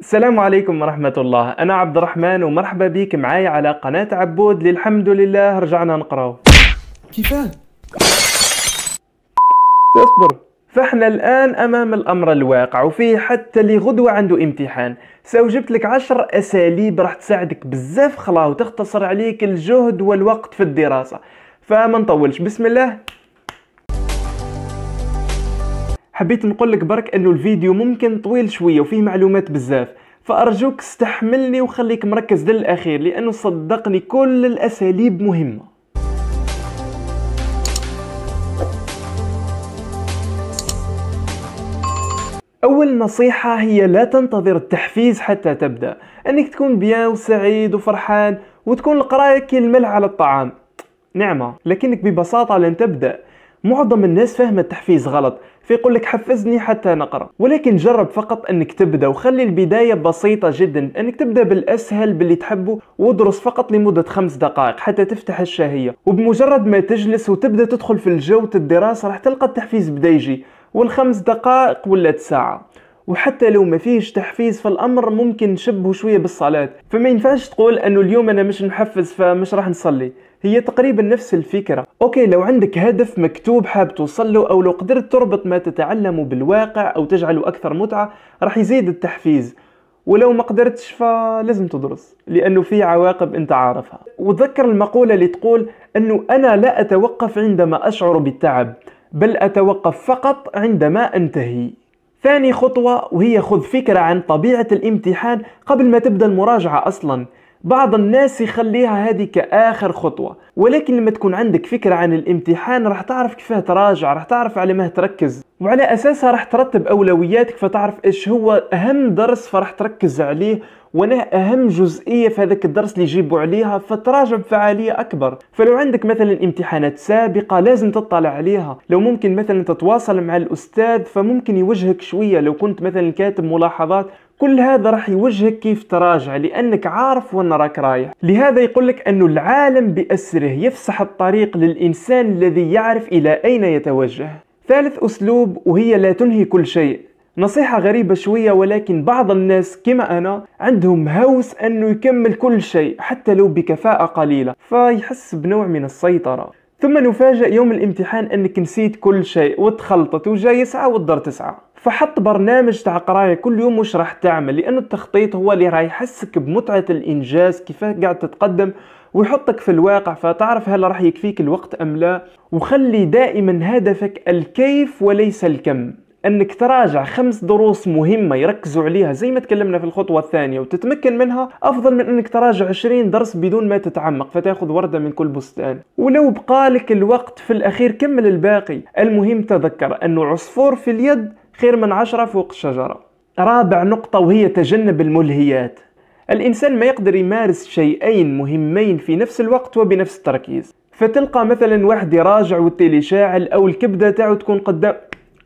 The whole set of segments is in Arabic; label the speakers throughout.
Speaker 1: السلام عليكم ورحمة الله أنا عبد الرحمن ومرحبا بك معايا على قناة عبود للحمد لله رجعنا نقراو كيفاه؟ اصبر فاحنا الآن أمام الأمر الواقع وفيه حتى اللي غدوة عنده امتحان سو جبت لك عشر أساليب راح تساعدك بزاف خلاه وتختصر عليك الجهد والوقت في الدراسة فما نطولش بسم الله حبيت نقول لك برك انه الفيديو ممكن طويل شويه وفيه معلومات بزاف فارجوك استحملني وخليك مركز للاخير لانه صدقني كل الاساليب مهمه أول نصيحة هي لا تنتظر التحفيز حتى تبدأ أنك تكون بيان وسعيد وفرحان وتكون القراية كي الملح على الطعام نعمة لكنك ببساطة لن تبدأ معظم الناس فاهمة التحفيز غلط فيقول لك حفزني حتى نقرا ولكن جرب فقط انك تبدا وخلي البدايه بسيطه جدا انك تبدا بالاسهل باللي تحبه وادرس فقط لمده خمس دقائق حتى تفتح الشهيه وبمجرد ما تجلس وتبدا تدخل في الجو الدراسه راح تلقى التحفيز بدا يجي والخمس دقائق ولات ساعه وحتى لو ما فيهش تحفيز فالامر ممكن نشبه شويه بالصلاه فما ينفعش تقول انه اليوم انا مش محفز فمش راح نصلي هي تقريبا نفس الفكرة أوكي لو عندك هدف مكتوب حاب توصل له أو لو قدرت تربط ما تتعلم بالواقع أو تجعله أكثر متعة راح يزيد التحفيز ولو ما قدرتش فلازم تدرس لأنه في عواقب أنت عارفها وتذكر المقولة اللي تقول أنه أنا لا أتوقف عندما أشعر بالتعب بل أتوقف فقط عندما أنتهي ثاني خطوة وهي خذ فكرة عن طبيعة الامتحان قبل ما تبدأ المراجعة أصلا بعض الناس يخليها هذه كآخر خطوة ولكن لما تكون عندك فكرة عن الامتحان راح تعرف كيفاه تراجع راح تعرف على ما تركز وعلى أساسها راح ترتب أولوياتك فتعرف إيش هو أهم درس فراح تركز عليه وانا اهم جزئيه في هذاك الدرس اللي يجيبوا عليها فتراجع بفعاليه اكبر فلو عندك مثلا امتحانات سابقه لازم تطلع عليها لو ممكن مثلا تتواصل مع الاستاذ فممكن يوجهك شويه لو كنت مثلا كاتب ملاحظات كل هذا راح يوجهك كيف تراجع لانك عارف وين راك رايح لهذا يقول لك ان العالم باسره يفسح الطريق للانسان الذي يعرف الى اين يتوجه ثالث اسلوب وهي لا تنهي كل شيء نصيحة غريبة شوية ولكن بعض الناس كما أنا عندهم هوس أنه يكمل كل شيء حتى لو بكفاءة قليلة فيحس بنوع من السيطرة ثم نفاجأ يوم الامتحان أنك نسيت كل شيء وتخلطت وجاي يسعى والدر تسعى فحط برنامج تاع قرايه كل يوم واش راح تعمل لان التخطيط هو اللي راح يحسك بمتعه الانجاز كيف قاعد تتقدم ويحطك في الواقع فتعرف هل راح يكفيك الوقت ام لا وخلي دائما هدفك الكيف وليس الكم انك تراجع خمس دروس مهمه يركزوا عليها زي ما تكلمنا في الخطوه الثانيه وتتمكن منها افضل من انك تراجع 20 درس بدون ما تتعمق فتاخذ ورده من كل بستان ولو بقالك الوقت في الاخير كمل الباقي المهم تذكر انه عصفور في اليد خير من عشرة فوق الشجره رابع نقطه وهي تجنب الملهيات الانسان ما يقدر يمارس شيئين مهمين في نفس الوقت وبنفس التركيز فتلقى مثلا واحد يراجع والتيلي شاعل او الكبده تاعو تكون قدام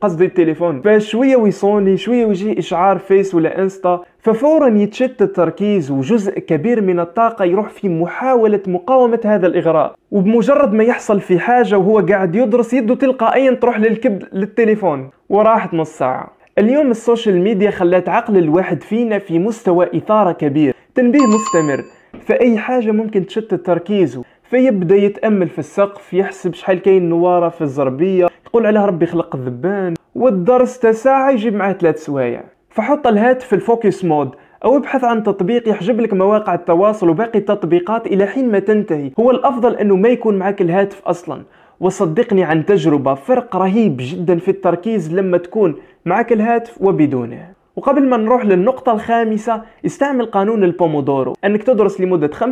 Speaker 1: قصدي التليفون فشويه ويصوني شويه ويجي اشعار فيس ولا انستا ففورا يتشتت التركيز وجزء كبير من الطاقة يروح في محاولة مقاومة هذا الإغراء وبمجرد ما يحصل في حاجة وهو قاعد يدرس يده تلقائيا تروح للكبد للتليفون وراحت نص ساعة اليوم السوشيال ميديا خلات عقل الواحد فينا في مستوى إثارة كبير تنبيه مستمر فأي حاجة ممكن تشتت تركيزه فيبدا يتامل في السقف يحسب شحال كاين نواره في الزربيه تقول على ربي خلق الذبان والدرس تا ساعه يجيب معاه ثلاث سوايع فحط الهاتف في الفوكس مود او ابحث عن تطبيق يحجب لك مواقع التواصل وباقي التطبيقات الى حين ما تنتهي هو الافضل انه ما يكون معك الهاتف اصلا وصدقني عن تجربه فرق رهيب جدا في التركيز لما تكون معك الهاتف وبدونه وقبل ما نروح للنقطة الخامسة استعمل قانون البومودورو أنك تدرس لمدة 25-30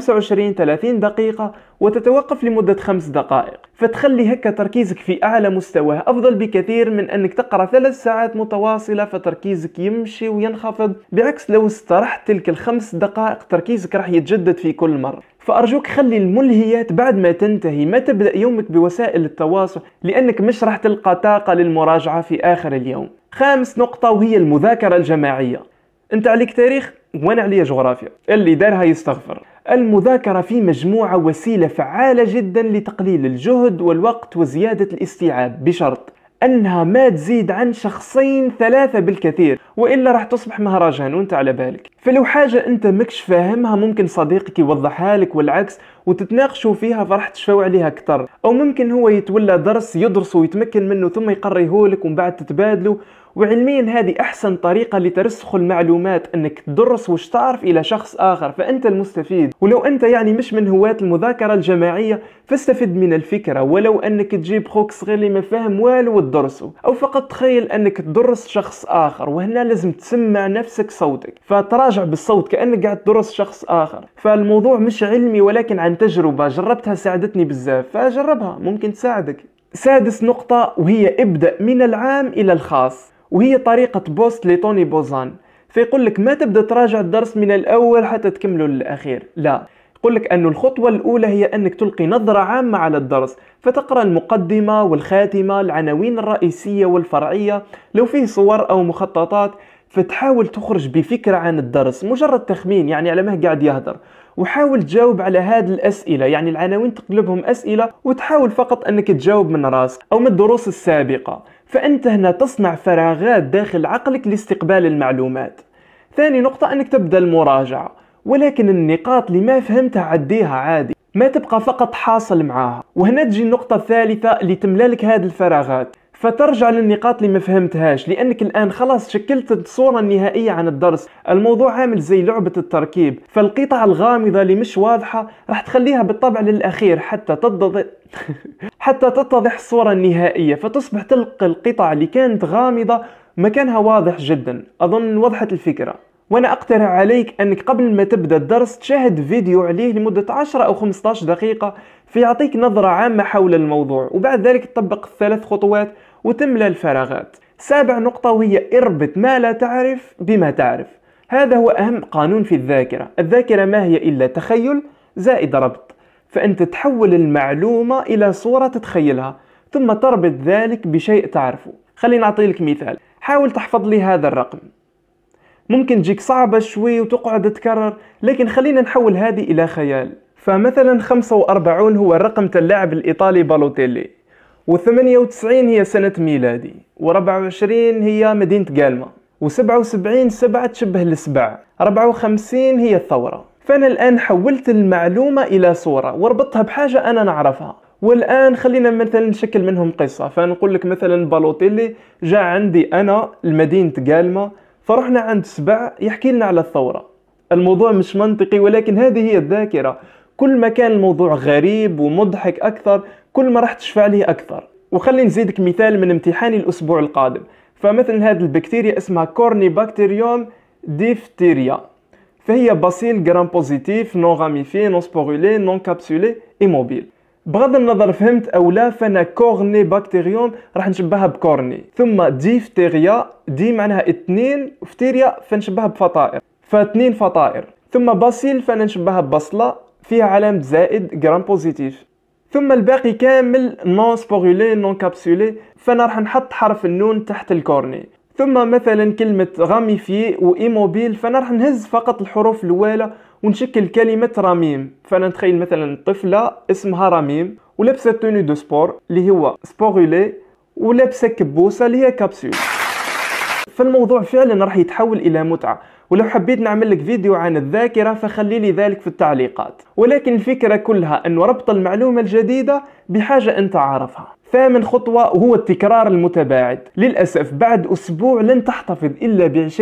Speaker 1: دقيقة وتتوقف لمدة 5 دقائق فتخلي هكا تركيزك في أعلى مستواه أفضل بكثير من أنك تقرأ 3 ساعات متواصلة فتركيزك يمشي وينخفض بعكس لو استرحت تلك الخمس دقائق تركيزك راح يتجدد في كل مرة فأرجوك خلي الملهيات بعد ما تنتهي ما تبدأ يومك بوسائل التواصل لأنك مش راح تلقى طاقة للمراجعة في آخر اليوم خامس نقطة وهي المذاكرة الجماعية أنت عليك تاريخ وأنا عليا جغرافيا اللي دارها يستغفر المذاكرة في مجموعة وسيلة فعالة جدا لتقليل الجهد والوقت وزيادة الاستيعاب بشرط انها ما تزيد عن شخصين ثلاثه بالكثير والا راح تصبح مهرجان وانت على بالك فلو حاجه انت مكش فاهمها ممكن صديقك يوضحها لك والعكس وتتناقشوا فيها فراح تشفوا عليها اكثر او ممكن هو يتولى درس يدرسه ويتمكن منه ثم يقريه لك ومن بعد تتبادلوا وعلميا هذه احسن طريقه لترسخ المعلومات انك تدرس واش تعرف الى شخص اخر فانت المستفيد ولو انت يعني مش من هواة المذاكره الجماعيه فاستفد من الفكره ولو انك تجيب خوك صغير اللي ما فاهم والو وتدرسه او فقط تخيل انك تدرس شخص اخر وهنا لازم تسمع نفسك صوتك فتراجع بالصوت كانك قاعد تدرس شخص اخر فالموضوع مش علمي ولكن عن تجربه جربتها ساعدتني بزاف فجربها ممكن تساعدك سادس نقطة وهي ابدأ من العام إلى الخاص وهي طريقة بوست لتوني بوزان فيقول لك ما تبدا تراجع الدرس من الاول حتى تكمله للاخير لا يقول لك أن الخطوة الأولى هي أنك تلقي نظرة عامة على الدرس فتقرأ المقدمة والخاتمة العناوين الرئيسية والفرعية لو فيه صور أو مخططات فتحاول تخرج بفكرة عن الدرس مجرد تخمين يعني على ما قاعد يهدر وحاول تجاوب على هذه الاسئله يعني العناوين تقلبهم اسئله وتحاول فقط انك تجاوب من راسك او من الدروس السابقه فانت هنا تصنع فراغات داخل عقلك لاستقبال المعلومات ثاني نقطه انك تبدا المراجعه ولكن النقاط اللي ما فهمتها عديها عادي ما تبقى فقط حاصل معاها وهنا تجي النقطة الثالثة اللي تملالك هذه الفراغات فترجع للنقاط اللي ما فهمتهاش لانك الان خلاص شكلت الصوره النهائيه عن الدرس الموضوع عامل زي لعبه التركيب فالقطع الغامضه اللي مش واضحه راح تخليها بالطبع للاخير حتى تتضح حتى تتضح الصوره النهائيه فتصبح تلقى القطع اللي كانت غامضه مكانها واضح جدا اظن وضحت الفكره وانا اقترح عليك انك قبل ما تبدا الدرس تشاهد فيديو عليه لمده 10 او 15 دقيقه فيعطيك نظره عامه حول الموضوع وبعد ذلك تطبق الثلاث خطوات وتملى الفراغات سابع نقطة وهي اربط ما لا تعرف بما تعرف هذا هو أهم قانون في الذاكرة الذاكرة ما هي إلا تخيل زائد ربط فأنت تحول المعلومة إلى صورة تتخيلها ثم تربط ذلك بشيء تعرفه خليني أعطيلك مثال حاول تحفظ لي هذا الرقم ممكن تجيك صعبة شوي وتقعد تكرر لكن خلينا نحول هذه إلى خيال فمثلا 45 هو الرقم تاع اللاعب الإيطالي بالوتيلي و98 هي سنة ميلادي و24 هي مدينة قالمة و77 سبعة تشبه لسبع 54 هي الثورة فأنا الآن حولت المعلومة إلى صورة وربطتها بحاجة أنا نعرفها والآن خلينا مثلا نشكل منهم قصة فنقول لك مثلا بالوتيلي جاء عندي أنا لمدينة قالمة فرحنا عند سبع يحكي لنا على الثورة الموضوع مش منطقي ولكن هذه هي الذاكرة كل ما كان الموضوع غريب ومضحك أكثر كل ما راح تشفع عليه أكثر وخلي نزيدك مثال من امتحاني الأسبوع القادم فمثلا هذه البكتيريا اسمها كورني بكتيريوم ديفتيريا فهي باسيل جرام بوزيتيف نون غاميفي نون سبوغولي نون كابسولي إيموبيل بغض النظر فهمت او لا فانا كورني بكتيريوم راح نشبهها بكورني ثم ديفتيريا دي معناها اثنين وفتيريا فنشبهها بفطائر فاثنين فطائر ثم باسيل فانا نشبهها ببصله فيها علامة زائد جرام بوزيتيف ثم الباقي كامل نون سبورولي نون كابسولي فانا راح نحط حرف النون تحت الكورني ثم مثلا كلمة غاميفي وإيموبيل فأنا راح نهز فقط الحروف الأولى ونشكل كلمة رميم فأنا نتخيل مثلا طفلة اسمها رميم ولابسة توني دو سبور اللي هو سبورولي ولابسة كبوسة اللي هي كابسول فالموضوع فعلا راح يتحول إلى متعة ولو حبيت نعمل لك فيديو عن الذاكرة فخلي لي ذلك في التعليقات ولكن الفكرة كلها أن ربط المعلومة الجديدة بحاجة أنت عارفها ثامن خطوة هو التكرار المتباعد للأسف بعد أسبوع لن تحتفظ إلا ب 20%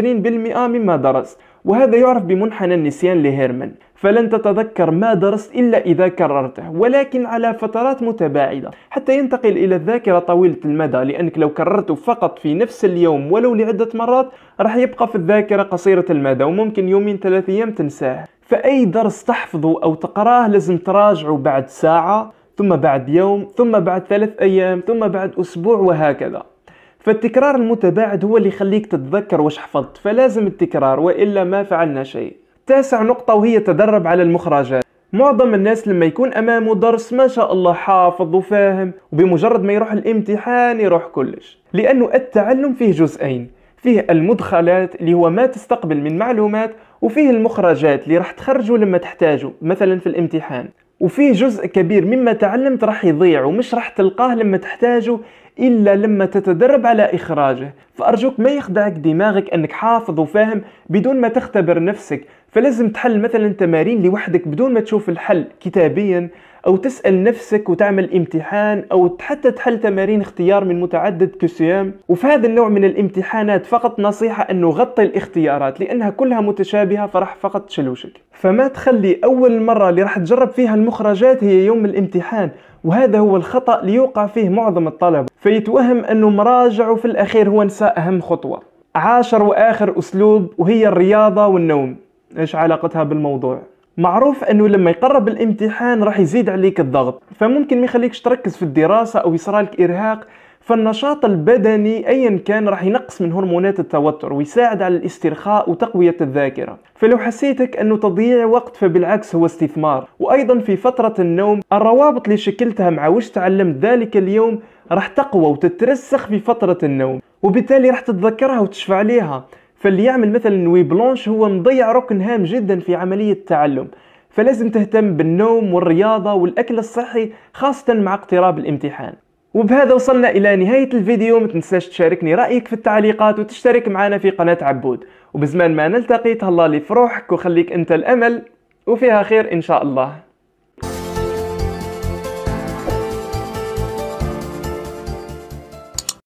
Speaker 1: مما درست وهذا يعرف بمنحنى النسيان لهيرمان فلن تتذكر ما درست إلا إذا كررته ولكن على فترات متباعدة حتى ينتقل إلى الذاكرة طويلة المدى لأنك لو كررته فقط في نفس اليوم ولو لعدة مرات راح يبقى في الذاكرة قصيرة المدى وممكن يومين ثلاثة أيام تنساه فأي درس تحفظه أو تقراه لازم تراجعه بعد ساعة ثم بعد يوم ثم بعد ثلاث أيام ثم بعد أسبوع وهكذا فالتكرار المتباعد هو اللي يخليك تتذكر واش حفظت فلازم التكرار والا ما فعلنا شيء تاسع نقطة وهي تدرب على المخرجات معظم الناس لما يكون امامه درس ما شاء الله حافظ وفاهم وبمجرد ما يروح الامتحان يروح كلش لانه التعلم فيه جزئين فيه المدخلات اللي هو ما تستقبل من معلومات وفيه المخرجات اللي راح تخرجه لما تحتاجه مثلا في الامتحان وفيه جزء كبير مما تعلمت راح يضيع ومش راح تلقاه لما تحتاجه إلا لما تتدرب على إخراجه فأرجوك ما يخدعك دماغك أنك حافظ وفاهم بدون ما تختبر نفسك فلازم تحل مثلا تمارين لوحدك بدون ما تشوف الحل كتابيا أو تسأل نفسك وتعمل امتحان أو حتى تحل تمارين اختيار من متعدد كسيام وفي هذا النوع من الامتحانات فقط نصيحة أنه غطي الاختيارات لأنها كلها متشابهة فراح فقط تشلوشك فما تخلي أول مرة اللي راح تجرب فيها المخرجات هي يوم الامتحان وهذا هو الخطأ اللي يوقع فيه معظم الطلبة فيتوهم أنه مراجعه في الأخير هو نسى أهم خطوة عاشر وآخر أسلوب وهي الرياضة والنوم إيش علاقتها بالموضوع؟ معروف انه لما يقرب الامتحان راح يزيد عليك الضغط فممكن ما يخليكش تركز في الدراسه او يصرالك ارهاق فالنشاط البدني ايا كان راح ينقص من هرمونات التوتر ويساعد على الاسترخاء وتقويه الذاكره فلو حسيتك انه تضييع وقت فبالعكس هو استثمار وايضا في فتره النوم الروابط اللي شكلتها مع وش تعلمت ذلك اليوم راح تقوى وتترسخ في فتره النوم وبالتالي راح تتذكرها وتشفع عليها فاللي يعمل مثلا وي بلونش هو مضيع ركن هام جدا في عمليه التعلم فلازم تهتم بالنوم والرياضه والاكل الصحي خاصه مع اقتراب الامتحان وبهذا وصلنا الى نهايه الفيديو ما تنساش تشاركني رايك في التعليقات وتشترك معنا في قناه عبود وبزمان ما نلتقي تهلا لي في روحك وخليك انت الامل وفيها خير ان شاء الله